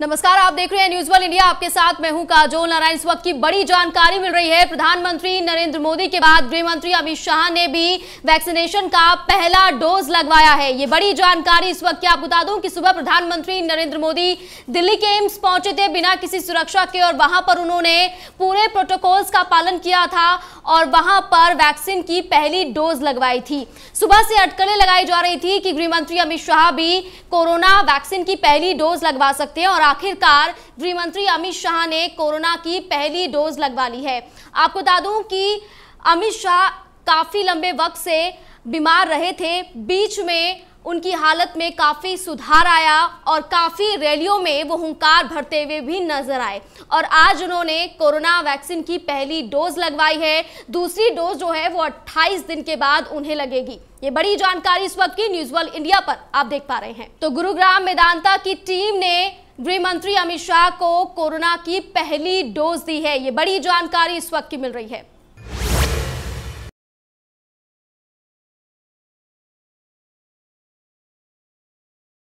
नमस्कार आप देख रहे हैं न्यूज वन इंडिया आपके साथ मैं हूं काजोल नारायण इस वक्त की बड़ी जानकारी मिल रही है प्रधानमंत्री नरेंद्र मोदी के बाद गृह मंत्री अमित शाह ने भी वैक्सीनेशन का पहला डोज लगवाया है ये बड़ी जानकारी इस वक्त की आप बता दूं कि सुबह प्रधानमंत्री नरेंद्र मोदी दिल्ली के एम्स पहुंचे थे बिना किसी सुरक्षा के और वहां पर उन्होंने पूरे प्रोटोकॉल्स का पालन किया था और वहां पर वैक्सीन की पहली डोज लगवाई थी सुबह से अटकलें लगाई जा रही थी कि गृह मंत्री अमित शाह भी कोरोना वैक्सीन की पहली डोज लगवा सकते हैं और आखिरकार गृह मंत्री अमित शाह ने कोरोना की पहली डोज लगवा ली है आपको बता दूं कि अमित शाह काफी लंबे वक्त से बीमार रहे थे बीच में उनकी हालत में काफ़ी सुधार आया और काफ़ी रैलियों में वो हंकार भरते हुए भी नजर आए और आज उन्होंने कोरोना वैक्सीन की पहली डोज लगवाई है दूसरी डोज जो है वो 28 दिन के बाद उन्हें लगेगी ये बड़ी जानकारी इस वक्त की न्यूज वर्ल्ड इंडिया पर आप देख पा रहे हैं तो गुरुग्राम मेदांता की टीम ने गृह मंत्री अमित शाह को कोरोना की पहली डोज दी है ये बड़ी जानकारी इस वक्त की मिल रही है